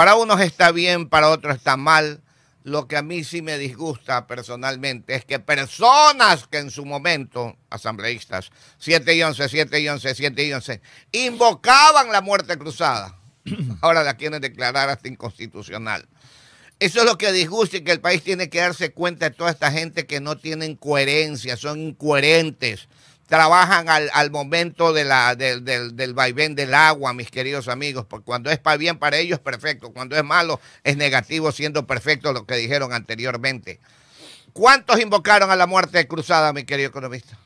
Para unos está bien, para otros está mal. Lo que a mí sí me disgusta personalmente es que personas que en su momento, asambleístas, 7 y 11, 7 y 11, 7 y 11, invocaban la muerte cruzada, ahora la quieren declarar hasta inconstitucional. Eso es lo que disgusta y que el país tiene que darse cuenta de toda esta gente que no tienen coherencia, son incoherentes, trabajan al, momento de la, del, del vaivén del agua, mis queridos amigos, porque cuando es bien para ellos es perfecto, cuando es malo es negativo, siendo perfecto lo que dijeron anteriormente. ¿Cuántos invocaron a la muerte cruzada, mi querido economista?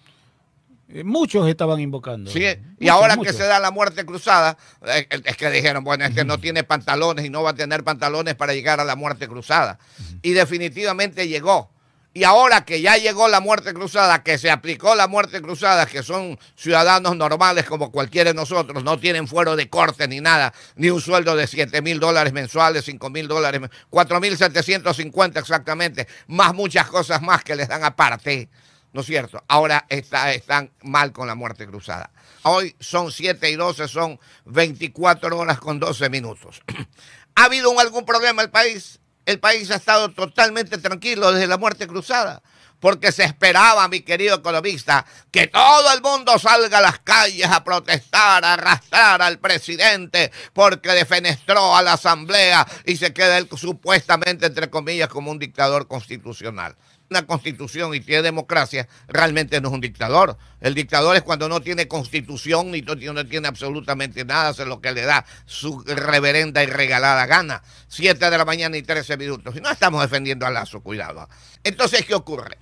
Eh, muchos estaban invocando. Sí, y ahora que se da la muerte cruzada, eh, eh, es que dijeron, bueno, que no tiene pantalones y no va a tener pantalones para llegar a la muerte cruzada. Y definitivamente llegó. Y ahora que ya llegó la muerte cruzada, que se aplicó la muerte cruzada, que son ciudadanos normales como cualquiera de nosotros, no tienen fuero de corte ni nada, ni un sueldo de 7 mil dólares mensuales, 5 mil dólares, 4 mil 750 exactamente, más muchas cosas más que les dan aparte, ¿no es cierto? Ahora están mal con la muerte cruzada. Hoy son 7 y 12, son 24 horas con 12 minutos. ¿Ha habido algún problema en el país? El país ha estado totalmente tranquilo desde la muerte cruzada porque se esperaba, mi querido economista, que todo el mundo salga a las calles a protestar, a arrastrar al presidente, porque defenestró a la asamblea y se queda él supuestamente, entre comillas, como un dictador constitucional una constitución y tiene democracia, realmente no es un dictador. El dictador es cuando no tiene constitución ni no tiene absolutamente nada, hace lo que le da su reverenda y regalada gana. Siete de la mañana y trece minutos. Y no estamos defendiendo a Lazo, cuidado. Entonces, ¿qué ocurre?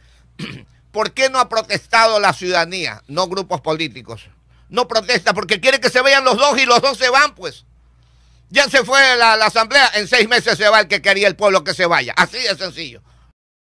¿Por qué no ha protestado la ciudadanía, no grupos políticos? No protesta porque quiere que se vean los dos y los dos se van, pues. Ya se fue la, la asamblea, en seis meses se va el que quería el pueblo que se vaya. Así de sencillo.